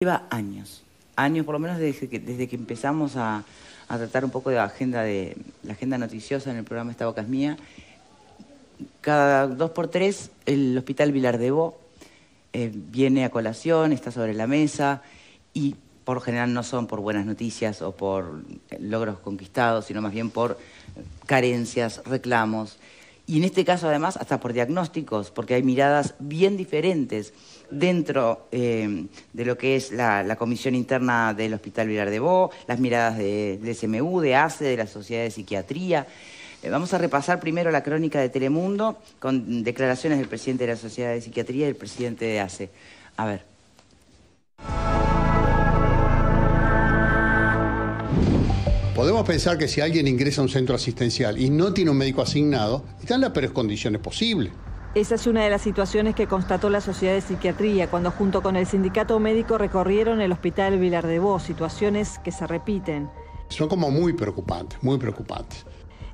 Lleva años, años por lo menos desde que, desde que empezamos a, tratar un poco de la agenda de la agenda noticiosa en el programa Esta Boca es Mía. Cada dos por tres el Hospital Vilar de Bo eh, viene a colación, está sobre la mesa y por general no son por buenas noticias o por logros conquistados, sino más bien por carencias, reclamos y en este caso, además, hasta por diagnósticos, porque hay miradas bien diferentes dentro eh, de lo que es la, comisión interna del Hospital Vilar de Bo, las miradas de, del SMU, de ACE, de la Sociedad de Psiquiatría. Eh, vamos a repasar primero la crónica de Telemundo con declaraciones del presidente de la Sociedad de Psiquiatría y del presidente de ACE. A ver. Podemos pensar que si alguien ingresa a un centro asistencial y no tiene un médico asignado, están en las peores condiciones posibles. Esa es una de las situaciones que constató la Sociedad de Psiquiatría cuando junto con el sindicato médico recorrieron el hospital Vilar de Vos, situaciones que se repiten. Son como muy preocupantes, muy preocupantes.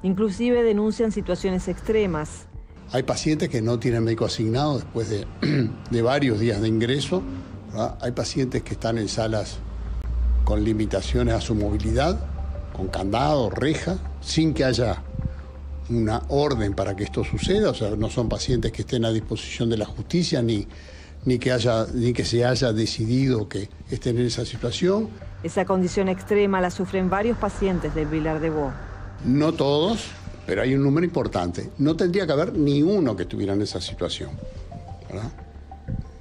Inclusive denuncian situaciones extremas. Hay pacientes que no tienen médico asignado después de, varios días de ingreso. Hay pacientes que están en salas con limitaciones a su movilidad con candado, reja, sin que haya una orden para que esto suceda, o sea, no son pacientes que estén a disposición de la justicia ni, que, ni que se haya decidido que estén en esa situación. Esa condición extrema la sufren varios pacientes del Vilar de Bo. No todos, pero hay un número importante. No tendría que haber ni uno que estuviera en esa situación, ¿verdad?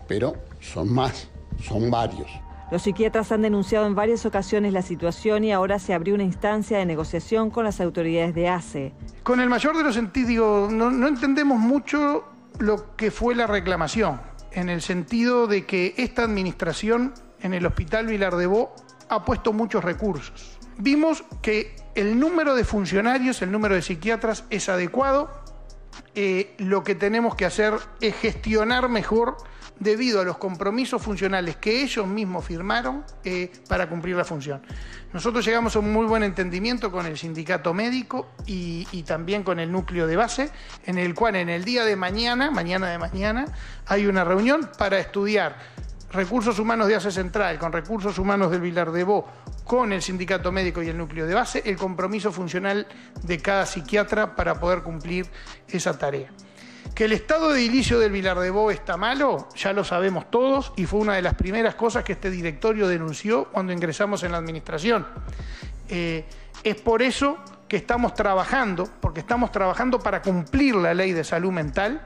Pero son más, son varios. Los psiquiatras han denunciado en varias ocasiones la situación y ahora se abrió una instancia de negociación con las autoridades de ACE. Con el mayor de los sentidos, no, entendemos mucho lo que fue la reclamación, en el sentido de que esta administración en el Hospital Vilar de Bo ha puesto muchos recursos. Vimos que el número de funcionarios, el número de psiquiatras es adecuado. Eh, lo que tenemos que hacer es gestionar mejor debido a los compromisos funcionales que ellos mismos firmaron eh, para cumplir la función. Nosotros llegamos a un muy buen entendimiento con el sindicato médico y, también con el núcleo de base, en el cual en el día de mañana, mañana de mañana, hay una reunión para estudiar recursos humanos de ACE Central, con recursos humanos del Vilar de Bo, con el sindicato médico y el núcleo de base, el compromiso funcional de cada psiquiatra para poder cumplir esa tarea. Que el estado de edilicio del Vilar de Vilardebó está malo, ya lo sabemos todos, y fue una de las primeras cosas que este directorio denunció cuando ingresamos en la administración. Eh, es por eso que estamos trabajando, porque estamos trabajando para cumplir la ley de salud mental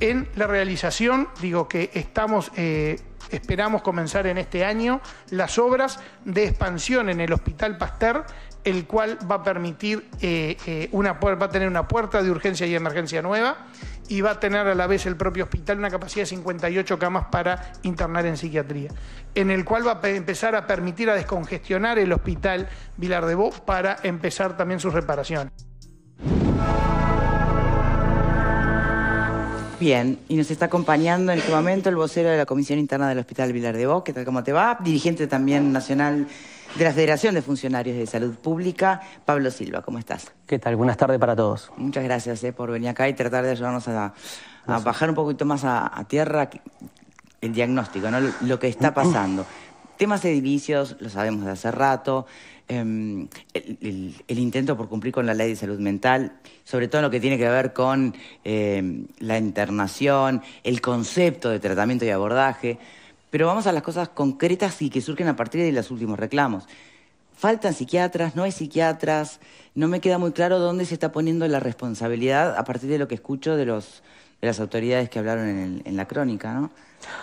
en la realización, digo que estamos, eh, esperamos comenzar en este año las obras de expansión en el Hospital Pasteur, el cual va a permitir, eh, va a tener una puerta de urgencia y emergencia nueva y va a tener a la vez el propio hospital una capacidad de 58 camas para internar en psiquiatría, en el cual va a empezar a permitir a descongestionar el hospital Vilar de Bo para empezar también su reparación. Bien, y nos está acompañando en este momento el vocero de la Comisión Interna del Hospital Vilar de Bo. que tal? como te va? Dirigente también nacional de la Federación de Funcionarios de Salud Pública, Pablo Silva. ¿Cómo estás? ¿Qué tal? Buenas tardes para todos. Muchas gracias eh, por venir acá y tratar de ayudarnos a, bajar un poquito más a, tierra el diagnóstico, lo que está pasando. Temas edilicios, lo sabemos de hace rato, em, el, intento por cumplir con la ley de salud mental, sobre todo lo que tiene que ver con em, la internación, el concepto de tratamiento y abordaje. Pero vamos a las cosas concretas y que surgen a partir de los últimos reclamos. Faltan psiquiatras, no hay psiquiatras, no me queda muy claro dónde se está poniendo la responsabilidad a partir de lo que escucho de, las autoridades que hablaron en, la crónica, ¿no?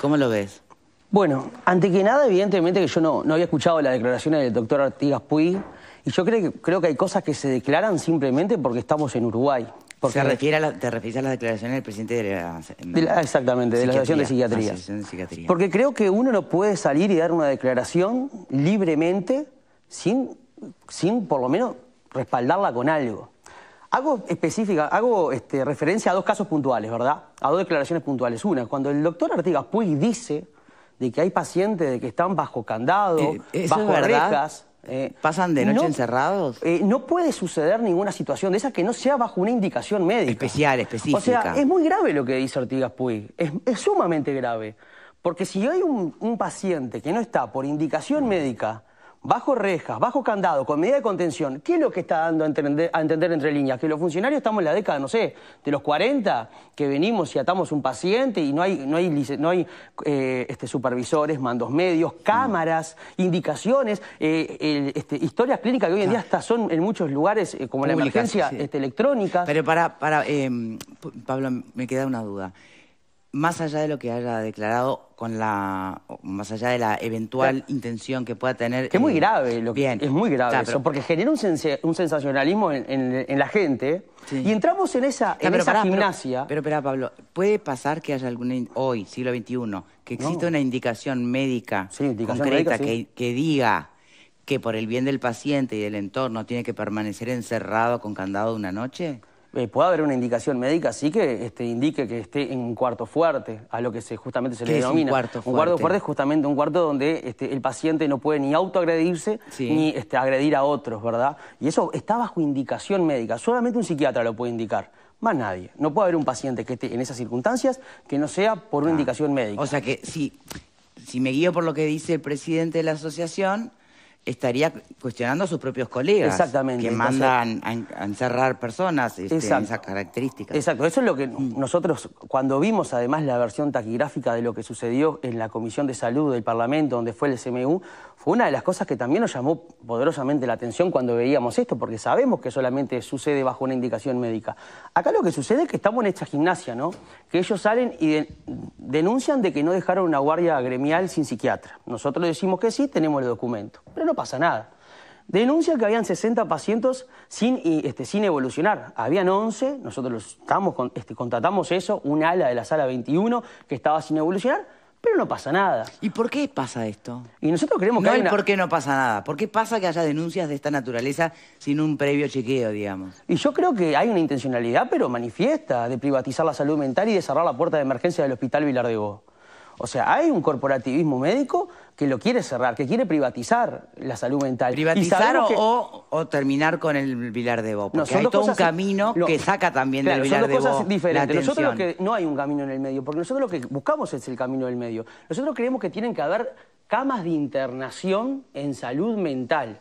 ¿Cómo lo ves? Bueno, ante que nada, evidentemente que yo no, había escuchado las declaraciones del doctor Artigas Puy, y yo creo que hay cosas que se declaran simplemente porque estamos en Uruguay. Porque te refieres a las declaraciones del presidente de la... exactamente, de la Asociación de Psiquiatría. Porque creo que uno no puede salir y dar una declaración libremente sin, sin por lo menos respaldarla con algo. Hago específica, hago este, referencia a dos casos puntuales, ¿verdad? A dos declaraciones puntuales. Una, cuando el doctor Artigas Puig dice de que hay pacientes de que están bajo candado, eh, bajo rejas... Eh, ¿Pasan de noche encerrados? Eh, no puede suceder ninguna situación de esa que no sea bajo una indicación médica. Especial, específica. O sea, es muy grave lo que dice Ortigas Puig. Es, sumamente grave. Porque si hay un paciente que no está por indicación médica bajo rejas, bajo candado, con medida de contención, ¿qué es lo que está dando a entender, entre líneas? Que los funcionarios estamos en la década, no sé, de los 40, que venimos y atamos un paciente y no hay, no hay, eh, este, supervisores, mandos medios, cámaras, indicaciones, eh, este, historias clínicas que hoy en día hasta son en muchos lugares, eh, como la emergencia Este, electrónica. Pero para, para em, Pablo, me queda una duda más allá de lo que haya declarado con la más allá de la eventual intención que pueda tener que es muy grave lo que bien. es muy grave porque genera un, sensacionalismo en, la gente y entramos en esa, gimnasia pero espera Pablo puede pasar que haya alguna hoy siglo XXI que exista una indicación médica concreta que, que diga que por el bien del paciente y del entorno tiene que permanecer encerrado con candado una noche eh, puede haber una indicación médica sí que este, indique que esté en un cuarto fuerte, a lo que se, justamente se le denomina. Un cuarto, fuerte? un cuarto fuerte es justamente un cuarto donde este, el paciente no puede ni autoagredirse ni este, agredir a otros, ¿verdad? Y eso está bajo indicación médica. Solamente un psiquiatra lo puede indicar. Más nadie. No puede haber un paciente que esté en esas circunstancias que no sea por una ah. indicación médica. O sea que si, si me guío por lo que dice el presidente de la asociación, estaría cuestionando a sus propios colegas. Exactamente. Que mandan a, encerrar personas este, esas características. Exacto. Eso es lo que mm. nosotros, cuando vimos además la versión taquigráfica de lo que sucedió en la Comisión de Salud del Parlamento, donde fue el CMU, fue una de las cosas que también nos llamó poderosamente la atención cuando veíamos esto, porque sabemos que solamente sucede bajo una indicación médica. Acá lo que sucede es que estamos en esta gimnasia, ¿no? Que ellos salen y denuncian de que no dejaron una guardia gremial sin psiquiatra. Nosotros decimos que sí, tenemos el documento, pero no pasa nada. Denuncian que habían 60 pacientes este, sin, evolucionar. Habían 11, nosotros estamos, contratamos este, eso, un ala de la sala 21 que estaba sin evolucionar pero no pasa nada. ¿Y por qué pasa esto? Y nosotros creemos que no hay por qué no pasa nada. ¿Por qué pasa que haya denuncias de esta naturaleza sin un previo chequeo, digamos? Y yo creo que hay una intencionalidad, pero manifiesta, de privatizar la salud mental y de cerrar la puerta de emergencia del Hospital Vilar de Gó. O sea, hay un corporativismo médico que lo quiere cerrar, que quiere privatizar la salud mental. Privatizar o, terminar con el Vilar de Bo, porque no, hay todo un camino que saca también del Vilar de cosas diferentes. La nosotros que no hay un camino en el medio, porque nosotros lo que buscamos es el camino del medio. Nosotros creemos que tienen que haber camas de internación en salud mental.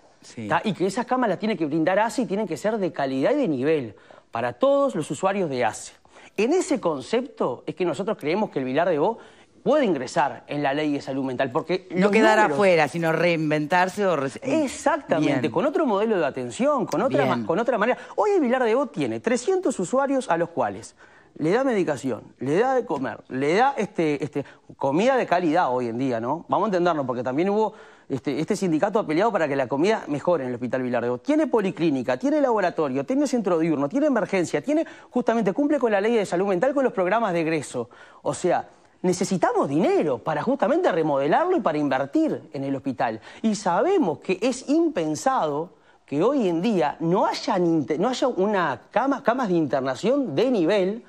Y que esas camas las tiene que brindar ASE y tienen que ser de calidad y de nivel para todos los usuarios de ASE. En ese concepto es que nosotros creemos que el Vilar de Bo puede ingresar en la ley de salud mental, porque... No quedar afuera, sino reinventarse o... Eh, Exactamente, con otro modelo de atención, con otra, con otra manera. Hoy el Vilar de O tiene 300 usuarios a los cuales le da medicación, le da de comer, le da este, este, comida de calidad hoy en día, ¿no? Vamos a entendernos, porque también hubo... Este, este sindicato ha peleado para que la comida mejore en el Hospital Vilar de O. Tiene policlínica, tiene laboratorio, tiene centro diurno, tiene emergencia, tiene... Justamente cumple con la ley de salud mental, con los programas de egreso. O sea necesitamos dinero para justamente remodelarlo y para invertir en el hospital. Y sabemos que es impensado que hoy en día no haya, no haya una cama, camas de internación de nivel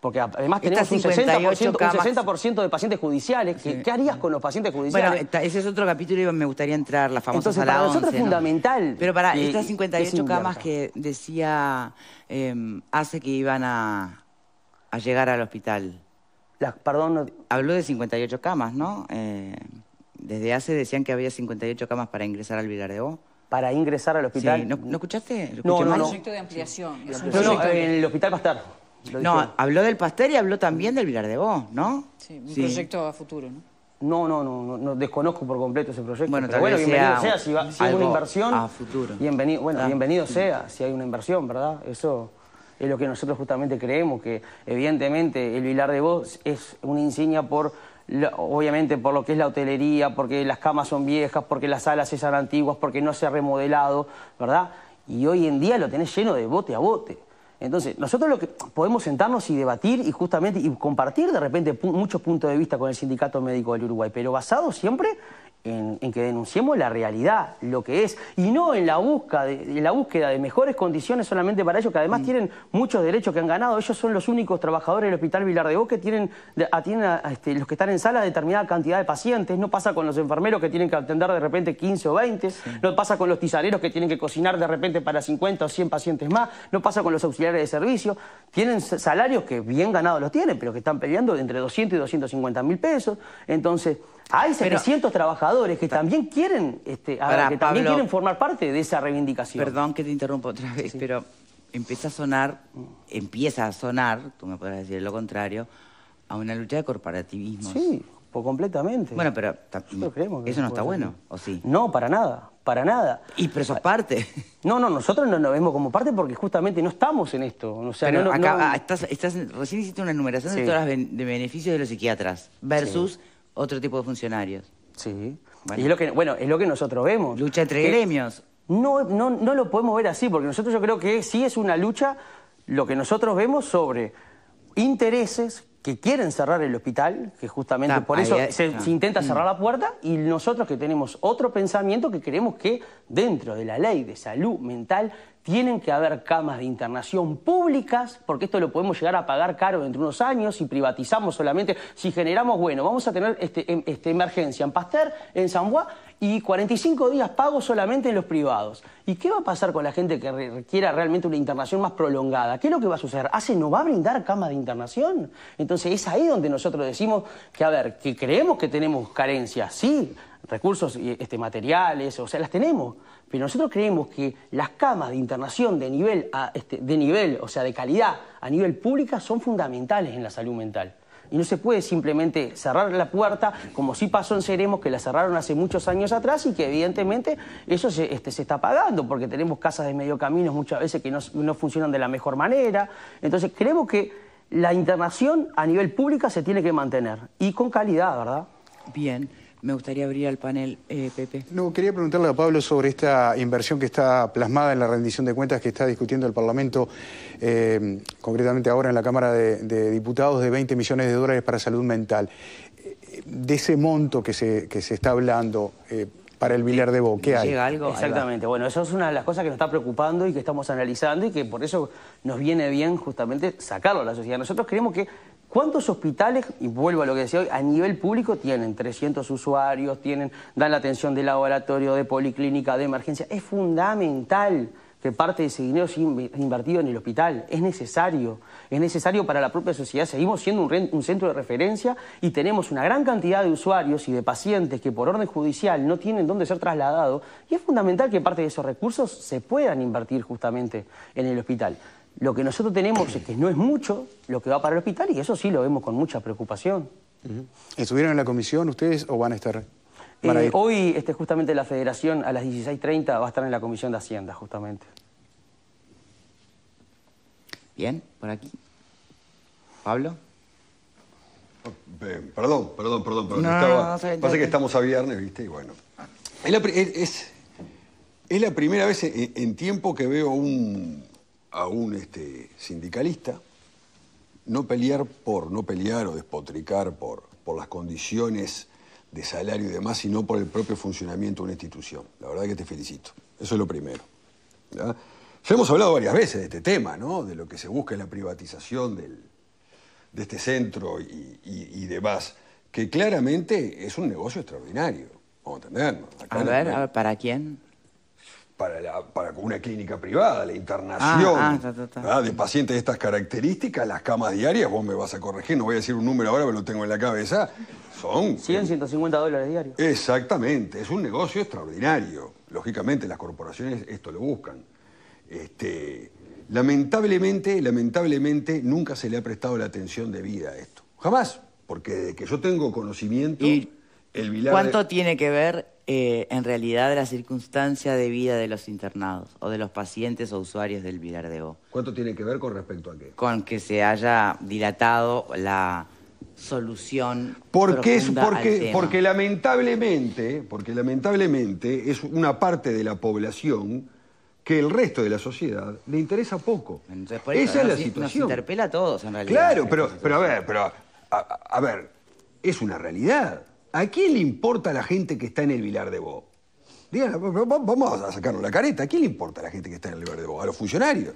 Porque además tenemos un 60%, de pacientes judiciales. ¿Qué, harías con los pacientes judiciales? Bueno, ese es otro capítulo y me gustaría entrar, la famosa Entonces, para nosotros es fundamental. Pero para estas 58 camas que decía em, hace que iban a llegar al hospital perdón. Habló de 58 camas, ¿no? Eh, desde hace decían que había 58 camas para ingresar al Vilar de O. Para ingresar al hospital. Sí, ¿no, escuchaste? no, no, no, proyecto de ampliación. No, el hospital Pastar. No, habló del pastel y habló también del Vilar de Bo, ¿no? Sí, un proyecto a futuro, ¿no? No, no, no, no, desconozco por completo ese proyecto. Bueno, pero bueno bienvenido sea, si, va, hay una inversión. A futuro. Bienvenido, bueno, ah. bienvenido sea si hay una inversión, ¿verdad? Eso es lo que nosotros justamente creemos, que evidentemente el Vilar de Voz es una insignia por obviamente por lo que es la hotelería, porque las camas son viejas, porque las salas esas antiguas, porque no se ha remodelado, ¿verdad? Y hoy en día lo tenés lleno de bote a bote. Entonces, nosotros lo que podemos sentarnos y debatir y justamente y compartir de repente muchos puntos de vista con el Sindicato Médico del Uruguay, pero basado siempre en, que denunciemos la realidad, lo que es, y no en la, la búsqueda de mejores condiciones solamente para ellos, que además mm. tienen muchos derechos que han ganado. Ellos son los únicos trabajadores del Hospital Vilar de que tienen, atienden a, este, los que están en sala determinada cantidad de pacientes. No pasa con los enfermeros que tienen que atender de repente 15 o 20, no pasa con los tizareros que tienen que cocinar de repente para 50 o 100 pacientes más, no pasa con los auxiliares de servicio. Tienen salarios que bien ganados los tienen, pero que están peleando entre 200 y 250 mil pesos. Entonces, hay 700 trabajadores que también quieren este, que también quieren formar parte de esa reivindicación. Perdón que te interrumpo otra vez, pero empieza a sonar, empieza a sonar, tú me podrás decir lo contrario, a una lucha de corporativismo. Sí, completamente. Bueno, pero eso no está bueno, ¿o sí? No, para nada, para nada. ¿Y pero es ah, parte? No, no, nosotros no nos vemos como parte porque justamente no estamos en esto. O sea, acá, ah, Estás, estás, recién hiciste una enumeración de todas de beneficios de los psiquiatras versus otro tipo de funcionarios. Sí. Y es lo que, bueno, es lo que nosotros vemos. Lucha entre gremios. No, no, no lo podemos ver así, porque nosotros yo creo que sí es una lucha lo que nosotros vemos sobre intereses que quieren cerrar el hospital, que justamente por eso se, intenta cerrar mm. la puerta, y nosotros que tenemos otro pensamiento que queremos que dentro de la ley de salud mental tienen que haber camas de internación públicas, porque esto lo podemos llegar a pagar caro dentro de unos años, si privatizamos solamente, si generamos, bueno, vamos a tener este, em, este, emergencia en Pasteur, en San Juan y 45 días pago solamente en los privados. ¿Y qué va a pasar con la gente que requiera realmente una internación más prolongada? ¿Qué es lo que va a suceder? hace ¿Ah, no va a brindar camas de internación? Entonces es ahí donde nosotros decimos que, a ver, que creemos que tenemos carencias, sí, recursos eh, este, materiales, o sea, las tenemos pero nosotros creemos que las camas de internación de nivel, este, de nivel, o sea, de calidad a nivel pública son fundamentales en la salud mental. Y no se puede simplemente cerrar la puerta, como si pasó en Seremos, que la cerraron hace muchos años atrás y que evidentemente eso este, se, está pagando, porque tenemos casas de medio camino muchas veces que no, no funcionan de la mejor manera. Entonces creemos que la internación a nivel pública se tiene que mantener y con calidad, ¿verdad? Bien. Me gustaría abrir al panel, eh, Pepe. No, quería preguntarle a Pablo sobre esta inversión que está plasmada en la rendición de cuentas que está discutiendo el Parlamento, eh, concretamente ahora en la Cámara de, Diputados, de 20 millones de dólares para salud mental. Eh, de ese monto que se, que se está hablando... para el billar de Boca, ¿Qué hay? Llega algo. Exactamente. Bueno, eso es una de las cosas que nos está preocupando y que estamos analizando y que por eso nos viene bien justamente sacarlo a la sociedad. Nosotros creemos que ¿Cuántos hospitales, y vuelvo a lo que decía hoy, a nivel público tienen 300 usuarios, tienen, dan la atención de laboratorio, de policlínica, de emergencia? Es fundamental que parte de ese dinero sea invertido en el hospital. Es necesario, es necesario para la propia sociedad. Seguimos siendo un, centro de referencia y tenemos una gran cantidad de usuarios y de pacientes que por orden judicial no tienen dónde ser trasladados y es fundamental que parte de esos recursos se puedan invertir justamente en el hospital. Lo que nosotros tenemos es que no es mucho lo que va para el hospital y eso sí lo vemos con mucha preocupación. ¿Estuvieron en la comisión ustedes o van a estar? Eh, hoy este, justamente la federación a las 16.30 va a estar en la comisión de Hacienda, justamente. Bien, por aquí. Pablo. Oh, perdón, perdón, perdón, perdón. pasa que estamos a viernes, ¿viste? Y bueno. Es la, primera vez en tiempo que veo un, a un este, sindicalista, no pelear por, no pelear o despotricar por, por las condiciones de salario y demás, sino por el propio funcionamiento de una institución. La verdad que te felicito. Eso es lo primero. Ya hemos hablado varias veces de este tema, ¿no? De lo que se busca en la privatización del, de este centro y, y, demás, que claramente es un negocio extraordinario. Vamos a a a ver, ¿para quién? para, una clínica privada, la internación ah, ah, de pacientes de estas características, las camas diarias, vos me vas a corregir, no voy a decir un número ahora, pero lo tengo en la cabeza, son... 100, 150 dólares diarios. Exactamente, es un negocio extraordinario. Lógicamente las corporaciones esto lo buscan. Este, lamentablemente, lamentablemente nunca se le ha prestado la atención debida a esto. Jamás, porque desde que yo tengo conocimiento... ¿Y el ¿Cuánto tiene que ver eh, en realidad la circunstancia de vida de los internados o de los pacientes o usuarios del Vilardeo. ¿Cuánto tiene que ver con respecto a qué? Con que se haya dilatado la solución. Porque es porque, porque lamentablemente, porque lamentablemente es una parte de la población que el resto de la sociedad le interesa poco. Entonces, Esa es la situación. Nos interpela a todos en realidad. Claro, pero, pero a ver, pero a ver, es una realidad. ¿A quién le importa la gente que está en el Vilar de Bo? Digan, vamos a sacarnos la careta. ¿A quién le importa la gente que está en el Vilar de Bo? A los funcionarios.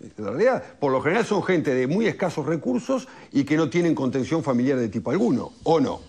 En realidad, por lo general son gente de muy escasos recursos y que no tienen contención familiar de tipo alguno, ¿o no?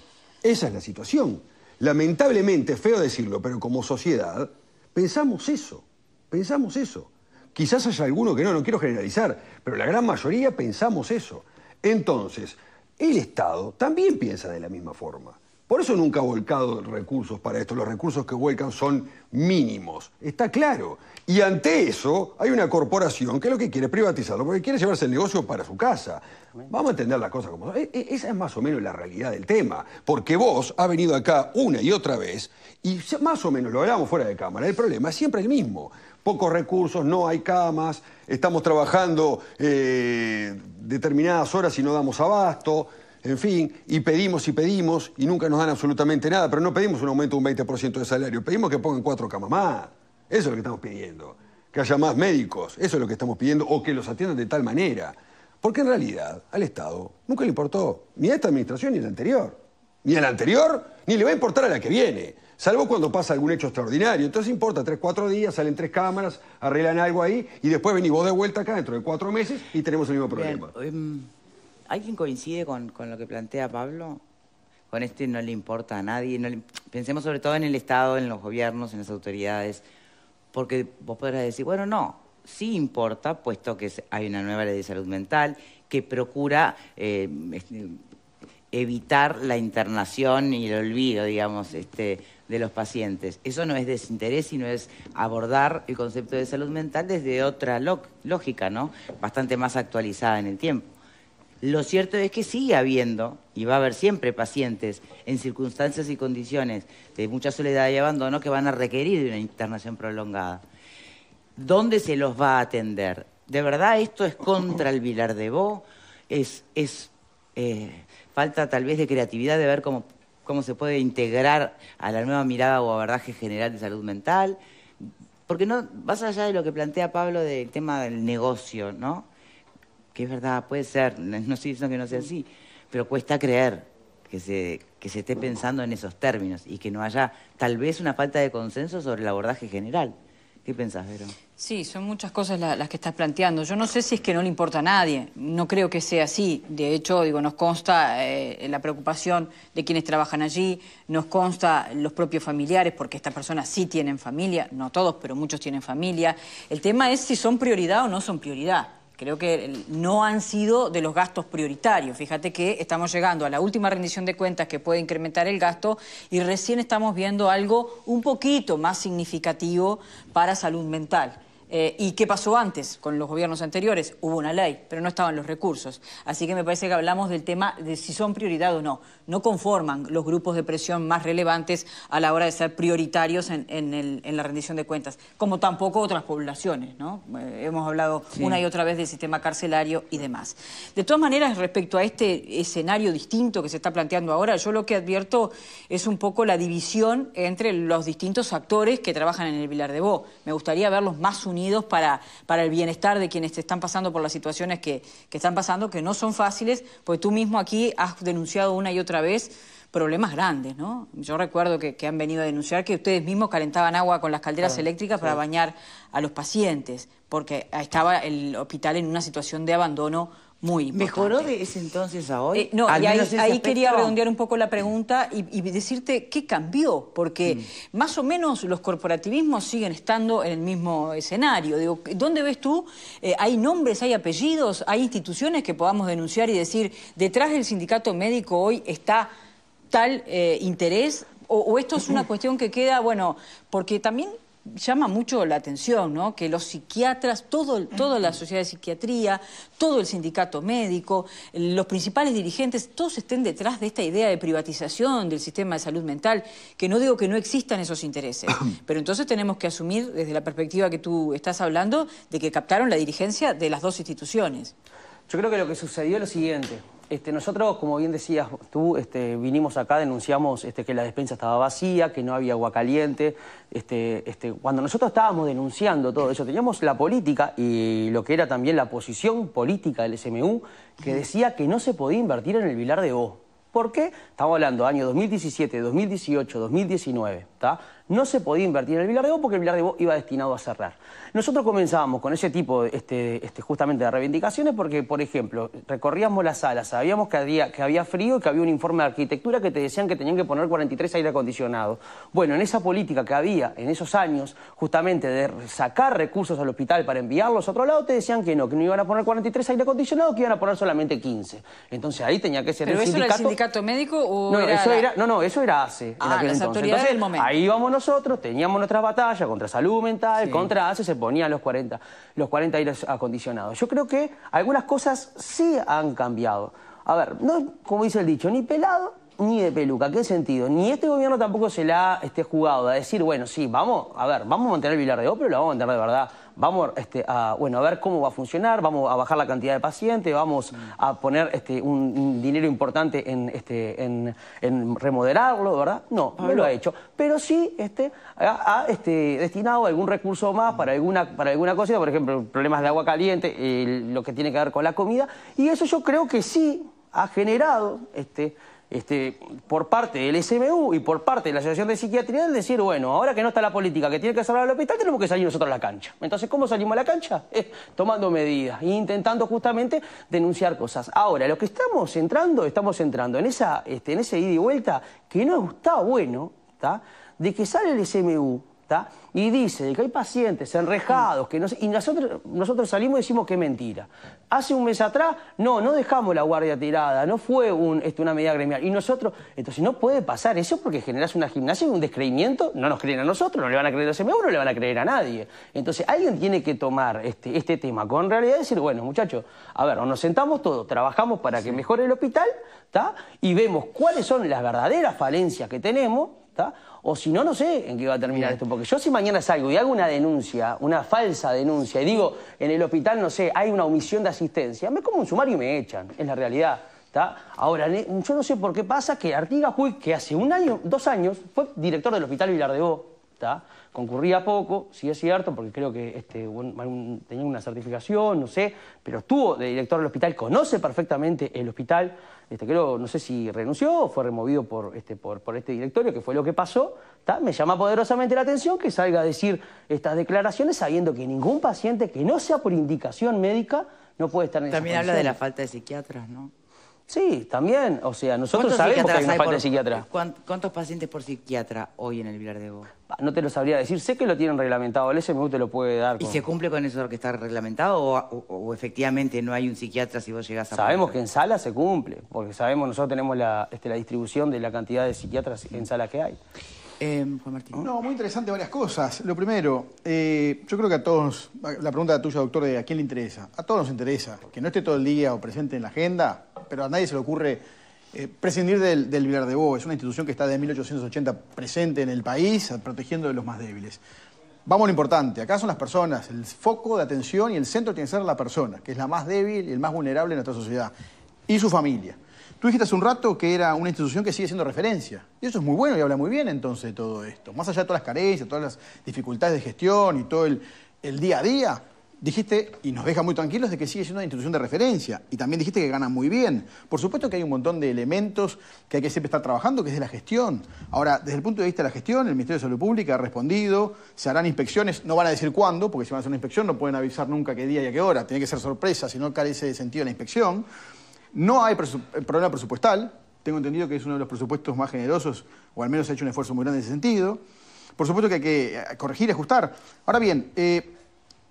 Esa es la situación. Lamentablemente, feo decirlo, pero como sociedad, pensamos eso. Pensamos eso. Quizás haya alguno que no, no quiero generalizar, pero la gran mayoría pensamos eso. Entonces, el Estado también piensa de la misma forma. Por eso nunca ha volcado recursos para esto. Los recursos que vuelcan son mínimos. Está claro. Y ante eso hay una corporación que lo que quiere es privatizarlo, porque quiere llevarse el negocio para su casa. Vamos a entender las cosas como son. E, e, esa es más o menos la realidad del tema. Porque vos ha venido acá una y otra vez y más o menos lo hablamos fuera de cámara. El problema es siempre el mismo pocos recursos, no hay camas, estamos trabajando eh, determinadas horas y no damos abasto, en fin, y pedimos y pedimos y nunca nos dan absolutamente nada, pero no pedimos un aumento de un 20% de salario, pedimos que pongan cuatro camas más, eso es lo que estamos pidiendo, que haya más médicos, eso es lo que estamos pidiendo, o que los atiendan de tal manera. Porque en realidad al Estado nunca le importó ni a esta administración ni a la anterior. Ni a la anterior, ni le va a importar a la que viene. Salvo cuando pasa algún hecho extraordinario. Entonces importa, tres, cuatro días, salen tres cámaras, arreglan algo ahí y después venís vos de vuelta acá dentro de cuatro meses y tenemos el mismo problema. Hay em, ¿Alguien coincide con, lo que plantea Pablo? Con este no le importa a nadie. Pensemos sobre todo en el Estado, en los gobiernos, en las autoridades. Porque vos podrás decir, bueno, no, sí importa, puesto que hay una nueva ley de salud mental que procura... Eh, este, evitar la internación y el olvido, digamos, este, de los pacientes. Eso no es desinterés, sino es abordar el concepto de salud mental desde otra lógica, ¿no? Bastante más actualizada en el tiempo. Lo cierto es que sigue habiendo, y va a haber siempre pacientes en circunstancias y condiciones de mucha soledad y abandono que van a requerir una internación prolongada. ¿Dónde se los va a atender? ¿De verdad esto es contra el Vilar de Bo? ¿Es, es eh, falta tal vez de creatividad de ver cómo, cómo se puede integrar a la nueva mirada o abordaje general de salud mental. Porque no, más allá de lo que plantea Pablo del tema del negocio, ¿no? Que es verdad, puede ser, no sé diciendo que no sea así, pero cuesta creer que se, que se esté pensando en esos términos y que no haya tal vez una falta de consenso sobre el abordaje general. ¿Qué pensás, Vero? Sí, son muchas cosas las que estás planteando. Yo no sé si es que no le importa a nadie. No creo que sea así. De hecho, digo, nos consta eh, la preocupación de quienes trabajan allí, nos consta los propios familiares, porque estas personas sí tienen familia, no todos, pero muchos tienen familia. El tema es si son prioridad o no son prioridad. Creo que no han sido de los gastos prioritarios. Fíjate que estamos llegando a la última rendición de cuentas que puede incrementar el gasto y recién estamos viendo algo un poquito más significativo para salud mental. Eh, ¿Y qué pasó antes con los gobiernos anteriores? Hubo una ley, pero no estaban los recursos. Así que me parece que hablamos del tema de si son prioridad o no. No conforman los grupos de presión más relevantes a la hora de ser prioritarios en, la rendición de cuentas, como tampoco otras poblaciones. ¿no? Eh, hemos hablado una y otra vez del sistema carcelario y demás. De todas maneras, respecto a este escenario distinto que se está planteando ahora, yo lo que advierto es un poco la división entre los distintos actores que trabajan en el Vilar de Bo. Me gustaría verlos más unidos para, para el bienestar de quienes están pasando por las situaciones que, están pasando, que no son fáciles, pues tú mismo aquí has denunciado una y otra vez problemas grandes, ¿no? Yo recuerdo que, han venido a denunciar que ustedes mismos calentaban agua con las calderas eléctricas para bañar a los pacientes, porque estaba el hospital en una situación de abandono muy ¿Mejoró de ese entonces a hoy? Eh, no, ahí, quería redondear un poco la pregunta y, decirte qué cambió, porque mm. más o menos los corporativismos siguen estando en el mismo escenario. Digo, ¿Dónde ves tú? Eh, ¿Hay nombres, hay apellidos, hay instituciones que podamos denunciar y decir, detrás del sindicato médico hoy está tal eh, interés? O, o, esto es una cuestión que queda, bueno, porque también llama mucho la atención, ¿no? Que los psiquiatras, todo, toda la sociedad de psiquiatría, todo el sindicato médico, los principales dirigentes, todos estén detrás de esta idea de privatización del sistema de salud mental, que no digo que no existan esos intereses, pero entonces tenemos que asumir desde la perspectiva que tú estás hablando de que captaron la dirigencia de las dos instituciones. Yo creo que lo que sucedió es lo siguiente. Este, nosotros, como bien decías tú, este, vinimos acá, denunciamos este, que la despensa estaba vacía, que no había agua caliente. cuando nosotros estábamos denunciando todo eso, teníamos la política y lo que era también la posición política del SMU, que decía que no se podía invertir en el Vilar de O. ¿Por qué? Estamos hablando año 2017, 2018, 2019, ¿está? no se podía invertir en el Vilar de Bo porque el Vilar de Bo iba destinado a cerrar. Nosotros comenzábamos con ese tipo este, este, justamente de reivindicaciones porque, por ejemplo, recorríamos las salas, sabíamos que había, que había frío y que había un informe de arquitectura que te decían que tenían que poner 43 aire acondicionado. Bueno, en esa política que había en esos años, justamente de sacar recursos al hospital para enviarlos a otro lado, te decían que no, que no iban a poner 43 aire acondicionado, que iban a poner solamente 15. Entonces ahí tenía que ser ¿Pero eso era el sindicato médico o no, era... No, no, eso era ACE. Ah, ahí vámonos nosotros teníamos nuestra batalla contra salud mental, contra ACE, se ponían los 40, los 40 aires acondicionados. Yo creo que algunas cosas sí han cambiado. A ver, no, como dice el dicho, ni pelado ni de peluca. ¿Qué sentido? Ni este gobierno tampoco se la ha este, jugado a decir, bueno, sí, vamos, a ver, vamos a mantener el Vilar de O, pero lo vamos a mantener de verdad vamos este, a, bueno, a ver cómo va a funcionar, vamos a bajar la cantidad de pacientes, vamos a poner este, un, dinero importante en, este, en, remodelarlo, ¿verdad? No, no lo ha hecho. Pero sí este, ha, este, destinado algún recurso más para alguna, para cosa, por ejemplo, problemas de agua caliente, eh, lo que tiene que ver con la comida. Y eso yo creo que sí ha generado... Este, este, por parte del SMU y por parte de la Asociación de Psiquiatría el decir, bueno, ahora que no está la política que tiene que cerrar el hospital, tenemos que salir nosotros a la cancha. Entonces, ¿cómo salimos a la cancha? tomando medidas e intentando justamente denunciar cosas. Ahora, lo que estamos entrando, estamos entrando en, esa, este, en ese ida y vuelta que no está bueno, está de que sale el SMU y dice que hay pacientes enrejados, que y nosotros, nosotros salimos y decimos que mentira. Hace un mes atrás, no, no dejamos la guardia tirada, no fue este, una medida gremial. Y nosotros, entonces no puede pasar eso porque generas una gimnasia y un descreimiento, no nos creen a nosotros, no le van a creer a CMU, no le van a creer a nadie. Entonces alguien tiene que tomar este, este, tema con realidad y decir, bueno, muchachos, a ver, nos sentamos todos, trabajamos para que mejore el hospital, y vemos cuáles son las verdaderas falencias que tenemos, o si no, no sé en qué va a terminar esto. Porque yo si mañana salgo y hago una denuncia, una falsa denuncia, y digo, en el hospital, no sé, hay una omisión de asistencia, me como un sumario y me echan. Es la realidad. Ahora, yo no sé por qué pasa que Artigas Juy, que hace un año, dos años, fue director del hospital Vilardebó, ¿está? concurría poco, sí es cierto, porque creo que este, tenía una certificación, no sé, pero estuvo de director del hospital, conoce perfectamente el hospital, este, creo, no sé si renunció o fue removido por este, por, por este directorio, que fue lo que pasó, me llama poderosamente la atención que salga a decir estas declaraciones sabiendo que ningún paciente que no sea por indicación médica no puede estar en También habla de la falta de psiquiatras, ¿no? Sí, también. O sea, nosotros sabemos que hay una falta de psiquiatra. ¿Cuántos pacientes por psiquiatra hoy en el Vilar de Boca? Ah, no te lo sabría decir. Sé que lo tienen reglamentado. El SMU te lo puede dar. ¿Y se cumple con eso que está reglamentado o, efectivamente no hay un psiquiatra si vos llegás a... Sabemos que en sala se cumple, porque sabemos, nosotros tenemos la, este, la distribución de la cantidad de psiquiatras en sala que hay. Em, Juan Martín. No, muy interesante varias cosas. Lo primero, eh, yo creo que a todos, la pregunta tuya, doctor, de a quién le interesa. A todos nos interesa. Que no esté todo el día o presente en la agenda, pero a nadie se le ocurre eh, prescindir del, del de Bo. Es una institución que está desde 1880 presente en el país, protegiendo de los más débiles. Vamos a lo importante, acá son las personas, el foco de atención y el centro tiene que ser la persona, que es la más débil y el más vulnerable en nuestra sociedad, y su familia. Tú dijiste hace un rato que era una institución que sigue siendo referencia. Y eso es muy bueno y habla muy bien entonces de todo esto. Más allá de todas las carencias, todas las dificultades de gestión y todo el, día a día, dijiste, y nos deja muy tranquilos, de que sigue siendo una institución de referencia. Y también dijiste que gana muy bien. Por supuesto que hay un montón de elementos que hay que siempre estar trabajando, que es de la gestión. Ahora, desde el punto de vista de la gestión, el Ministerio de Salud Pública ha respondido, se harán inspecciones, no van a decir cuándo, porque si van a hacer una inspección no pueden avisar nunca qué día y a qué hora, tiene que ser sorpresa, si no carece de sentido la inspección. No hay eh, problema presupuestal. Tengo entendido que es uno de los presupuestos más generosos, o al menos ha hecho un esfuerzo muy grande en ese sentido. Por supuesto que hay que eh, corregir y ajustar. Ahora bien, eh,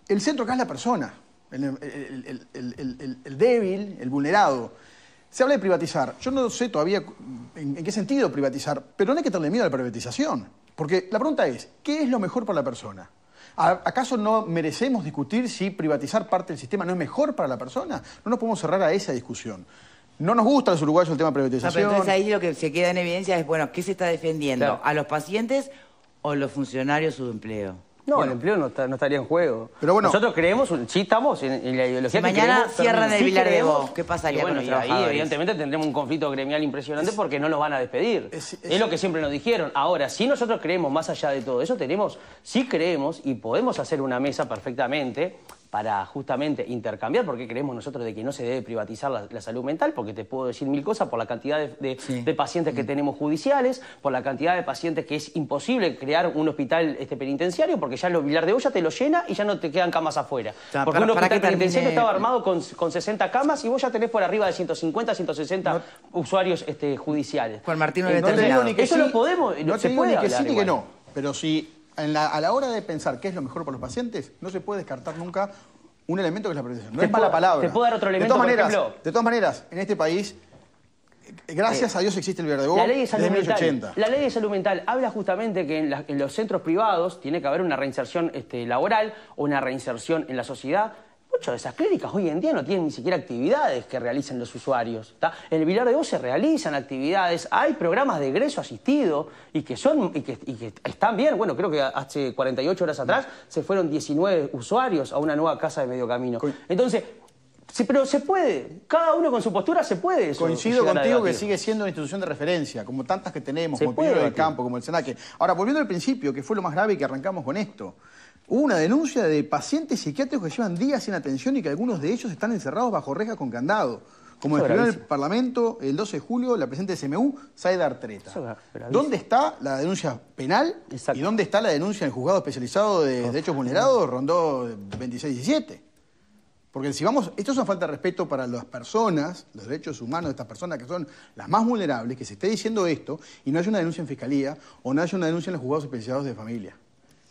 el centro acá es la persona, el, débil, el vulnerado. Se habla de privatizar. Yo no sé todavía en, qué sentido privatizar, pero no hay que tenerle miedo a la privatización. Porque la pregunta es, ¿qué es lo mejor para la persona? ¿Acaso no merecemos discutir si privatizar parte del sistema no es mejor para la persona? No nos podemos cerrar a esa discusión. No nos gusta a los uruguayos el tema de privatización. pero entonces ahí lo que se queda en evidencia es, bueno, ¿qué se está defendiendo? ¿A los pacientes o los funcionarios su empleo? No, el empleo no, estaría en juego. Pero bueno, Nosotros creemos, sí estamos en, la ideología si que mañana cierra el Vilar de Vos, ¿qué pasaría bueno, con Ahí evidentemente tendremos un conflicto gremial impresionante porque no los van a despedir. Es, lo que siempre nos dijeron. Ahora, si nosotros creemos, más allá de todo eso, tenemos, sí creemos y podemos hacer una mesa perfectamente para justamente intercambiar, porque creemos nosotros de que no se debe privatizar la, salud mental, porque te puedo decir mil cosas por la cantidad de, pacientes que mm. tenemos judiciales, por la cantidad de pacientes que es imposible crear un hospital este, penitenciario, porque ya los billar de Olla te lo llena y ya no te quedan camas afuera. porque un hospital penitenciario estaba armado con, 60 camas y vos ya tenés por arriba de 150, 160 usuarios este, judiciales. Juan Martín, no digo ni que podemos, no se puede que sí que no, pero sí a la hora de pensar qué es lo mejor para los pacientes, no se puede descartar nunca un elemento que es la prevención. No es mala palabra. Te puedo dar otro elemento, de todas maneras, De todas maneras, en este país, gracias eh, a Dios existe el verde la ley de salud La ley de salud mental habla justamente que en, los centros privados tiene que haber una reinserción este, laboral o una reinserción en la sociedad Muchas de esas clínicas hoy en día no tienen ni siquiera actividades que realicen los usuarios. En el Vilar de Vos se realizan actividades, hay programas de egreso asistido y que, son, y que, están bien. Bueno, creo que hace 48 horas atrás se fueron 19 usuarios a una nueva casa de medio camino. Entonces, pero se puede. Cada uno con su postura se puede. Coincido contigo que sigue siendo una institución de referencia, como tantas que tenemos, como el Pedro del Campo, como el Senaque. Ahora, volviendo al principio, que fue lo más grave que arrancamos con esto. Hubo una denuncia de pacientes psiquiátricos que llevan días sin atención y que algunos de ellos están encerrados bajo rejas con candado. Como declaró en el Parlamento el 12 de julio la presidenta de CMU, Saida Artreta. ¿Dónde está la denuncia penal y dónde está la denuncia en el juzgado especializado de derechos vulnerados, rondó 26-17? Porque si vamos, esto es una falta de respeto para las personas, los derechos humanos de estas personas que son las más vulnerables, que se esté diciendo esto y no haya una denuncia en fiscalía o no haya una denuncia en los juzgados especializados de familia.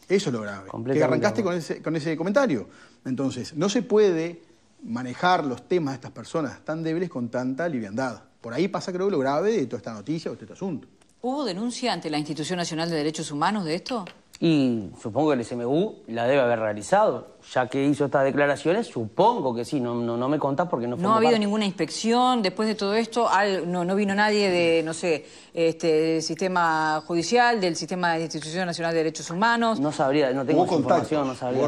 Eso es lo grave. Que arrancaste con ese, con ese comentario. Entonces, no se puede manejar los temas de estas personas tan débiles con tanta liviandad. Por ahí pasa, creo, lo grave de toda esta noticia o de este asunto. ¿Hubo denuncia ante la Institución Nacional de Derechos Humanos de esto? Y supongo que el SMU la debe haber realizado, ya que hizo estas declaraciones, supongo que sí, no, no, me contás porque no fue... No ha habido ninguna inspección, después de todo esto, no, vino nadie de, no sé, este, del sistema judicial, del sistema de Institución Nacional de Derechos Humanos. No sabría, no tengo información, no sabría,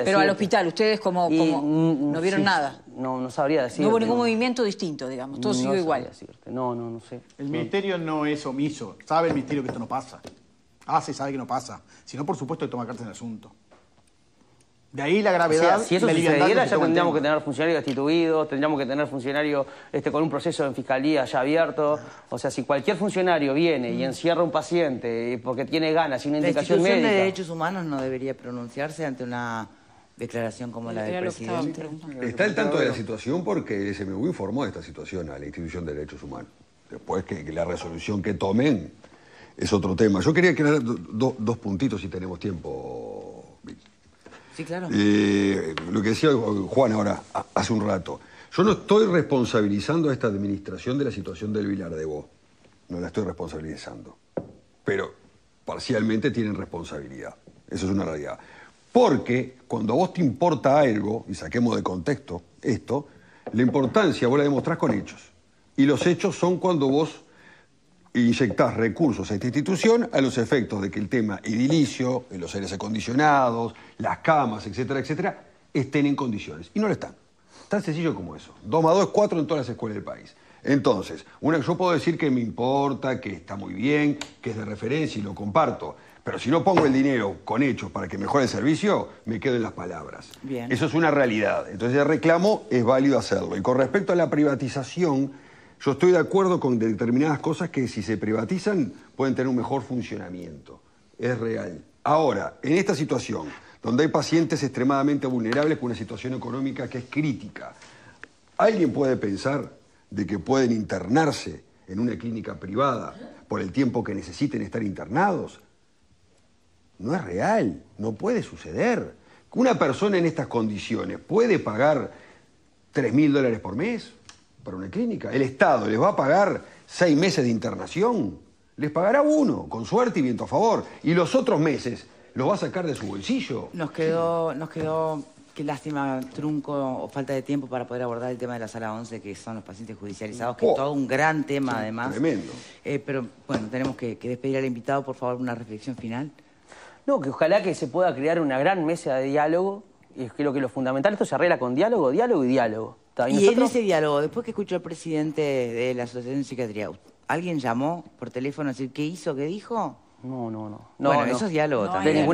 no Pero al hospital, ustedes como, no vieron nada. No, no sabría decir. No hubo ningún movimiento distinto, digamos, todo siguió igual. No, no, no sé. El ministerio no es omiso, sabe el ministerio que esto no pasa. Ah, sí, sabe que no pasa. Si no, por supuesto, que toma cartas en el asunto. De ahí la gravedad. si eso sucediera, ya tendríamos que tener funcionarios destituidos, tendríamos que tener funcionarios este, con un proceso en fiscalía ya abierto. O sea, si cualquier funcionario viene y mm. encierra un paciente eh, porque tiene ganas, sin una indicación médica. La de Derechos Humanos no debería pronunciarse ante una declaración como la del presidente. Está al tanto de la situación porque el SMU informó de esta situación a la institución de derechos humanos. Después que la resolución que tomen es otro tema. Yo quería crear dos puntitos si tenemos tiempo, Sí, claro. Eh, lo que decía Juan ahora, hace un rato. Yo no estoy responsabilizando a esta administración de la situación del Vilar de Vos. No la estoy responsabilizando. Pero parcialmente tienen responsabilidad. Eso es una realidad. Porque cuando a vos te importa algo, y saquemos de contexto esto, la importancia vos la demostrás con hechos. Y los hechos son cuando vos inyectar recursos a esta institución a los efectos de que el tema edilicio, los aires acondicionados, las camas, etcétera, etcétera, estén en condiciones. Y no lo están. Tan sencillo como eso. Dos más dos es cuatro en todas las escuelas del país. Entonces, una, yo puedo decir que me importa, que está muy bien, que es de referencia y lo comparto. Pero si no pongo el dinero con hechos para que mejore el servicio, me quedo en las palabras. Eso es una realidad. Entonces el reclamo es válido hacerlo. Y con respecto a la privatización, yo estoy de acuerdo con determinadas cosas que si se privatizan pueden tener un mejor funcionamiento. Es real. Ahora, en esta situación, donde hay pacientes extremadamente vulnerables con una situación económica que es crítica, ¿alguien puede pensar de que pueden internarse en una clínica privada por el tiempo que necesiten estar internados? No es real, no puede suceder. ¿Una persona en estas condiciones puede pagar 3.000 mil dólares por mes? para una clínica. El Estado les va a pagar seis meses de internación, les pagará uno, con suerte y viento a favor, y los otros meses los va a sacar de su bolsillo. Nos quedó, nos quedó, qué lástima, trunco o falta de tiempo para poder abordar el tema de la sala 11, que son los pacientes judicializados, que es oh. todo un gran tema además. Tremendo. Eh, pero bueno, tenemos que, que despedir al invitado, por favor, una reflexión final. No, que ojalá que se pueda crear una gran mesa de diálogo, y creo que lo fundamental, esto se arregla con diálogo, diálogo y diálogo. Y, en ese diálogo, después que escuchó el presidente de la Asociación de Psiquiatría, ¿alguien llamó por teléfono a decir qué hizo, qué dijo? No, no, no. bueno, eso es diálogo no, también.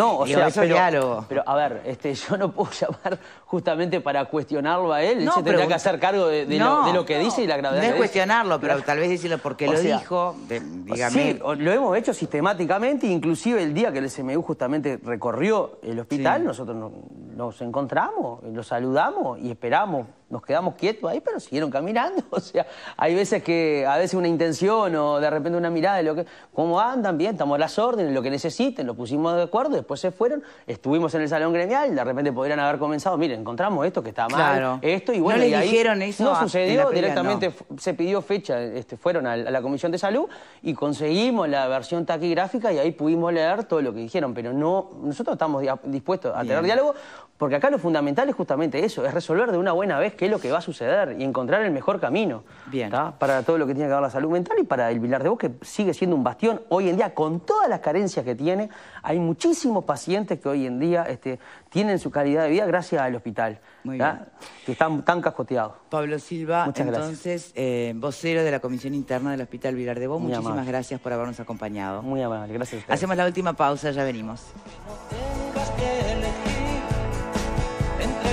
o sea, eso es diálogo. Pero a ver, este, yo no puedo llamar justamente para cuestionarlo a él. No, Se tendrá que hacer cargo de, lo, que dice y la gravedad. No es cuestionarlo, pero tal vez decirlo porque lo dijo. dígame. lo hemos hecho sistemáticamente, inclusive el día que el SMU justamente recorrió el hospital, nosotros nos, nos encontramos, lo saludamos y esperamos nos quedamos quietos ahí, pero siguieron caminando. O sea, hay veces que, a veces una intención o de repente una mirada de lo que. ¿Cómo andan? Bien, estamos a las órdenes, lo que necesiten, lo pusimos de acuerdo, después se fueron, estuvimos en el salón gremial, de repente podrían haber comenzado, miren, encontramos esto que está mal, esto, y bueno, no dijeron eso no sucedió, directamente se pidió fecha, este, fueron a, la Comisión de Salud y conseguimos la versión taquigráfica y ahí pudimos leer todo lo que dijeron, pero no, nosotros estamos dispuestos a tener diálogo porque acá lo fundamental es justamente eso, es resolver de una buena vez qué es lo que va a suceder y encontrar el mejor camino Bien. para todo lo que tiene que ver con la salud mental y para el Vilar de que sigue siendo un bastión hoy en día con todas las carencias que tiene. Hay muchísimos pacientes que hoy en día este, tienen su calidad de vida gracias al hospital, Muy bien. que están tan cascoteados. Pablo Silva, entonces, eh, vocero de la Comisión Interna del Hospital Vilar de vos muchísimas gracias por habernos acompañado. Muy amable, gracias. Hacemos la última pausa, ya venimos.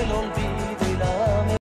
melody